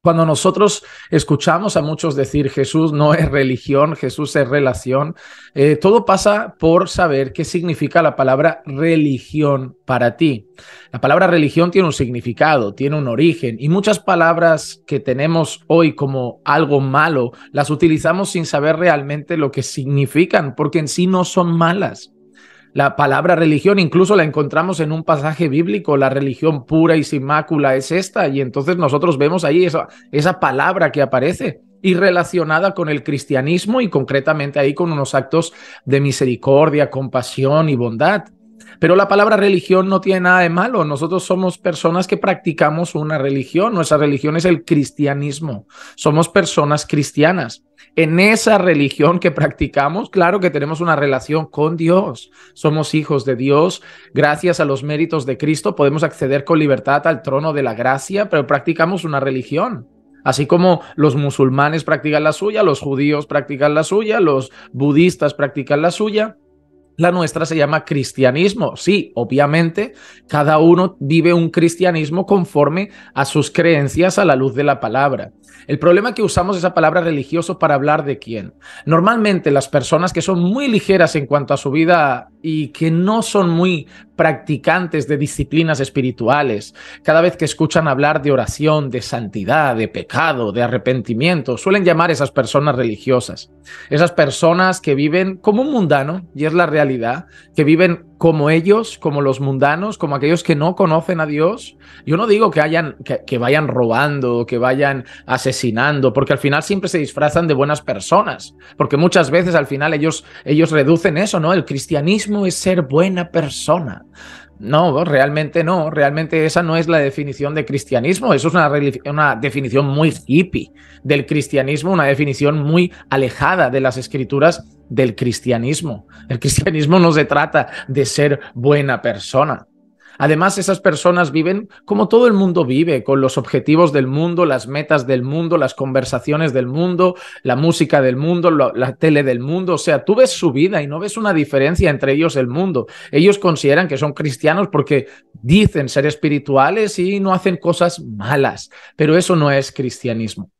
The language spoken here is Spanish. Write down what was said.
Cuando nosotros escuchamos a muchos decir Jesús no es religión, Jesús es relación, eh, todo pasa por saber qué significa la palabra religión para ti. La palabra religión tiene un significado, tiene un origen y muchas palabras que tenemos hoy como algo malo las utilizamos sin saber realmente lo que significan porque en sí no son malas. La palabra religión incluso la encontramos en un pasaje bíblico, la religión pura y sin mácula es esta, y entonces nosotros vemos ahí esa, esa palabra que aparece y relacionada con el cristianismo y concretamente ahí con unos actos de misericordia, compasión y bondad. Pero la palabra religión no tiene nada de malo. Nosotros somos personas que practicamos una religión. Nuestra religión es el cristianismo. Somos personas cristianas en esa religión que practicamos, claro que tenemos una relación con Dios. Somos hijos de Dios. Gracias a los méritos de Cristo podemos acceder con libertad al trono de la gracia, pero practicamos una religión. Así como los musulmanes practican la suya, los judíos practican la suya, los budistas practican la suya. La nuestra se llama cristianismo. Sí, obviamente, cada uno vive un cristianismo conforme a sus creencias a la luz de la palabra. El problema es que usamos esa palabra religioso para hablar de quién. Normalmente las personas que son muy ligeras en cuanto a su vida y que no son muy practicantes de disciplinas espirituales, cada vez que escuchan hablar de oración, de santidad, de pecado, de arrepentimiento, suelen llamar esas personas religiosas. Esas personas que viven como un mundano, y es la realidad, que viven como ellos, como los mundanos, como aquellos que no conocen a Dios. Yo no digo que, hayan, que, vayan robando, que vayan asesinando, porque al final siempre se disfrazan de buenas personas, porque muchas veces al final ellos, ellos reducen eso, ¿no? El cristianismo es ser buena persona. No, realmente no, realmente esa no es la definición de cristianismo, eso es una, una, definición muy hippie del cristianismo, una definición muy alejada de las escrituras del cristianismo. El cristianismo no se trata de ser buena persona, Además, esas personas viven como todo el mundo vive, con los objetivos del mundo, las metas del mundo, las conversaciones del mundo, la música del mundo, la tele del mundo. O sea, tú ves su vida y no ves una diferencia entre ellos el mundo. Ellos consideran que son cristianos porque dicen ser espirituales y no hacen cosas malas, pero eso no es cristianismo.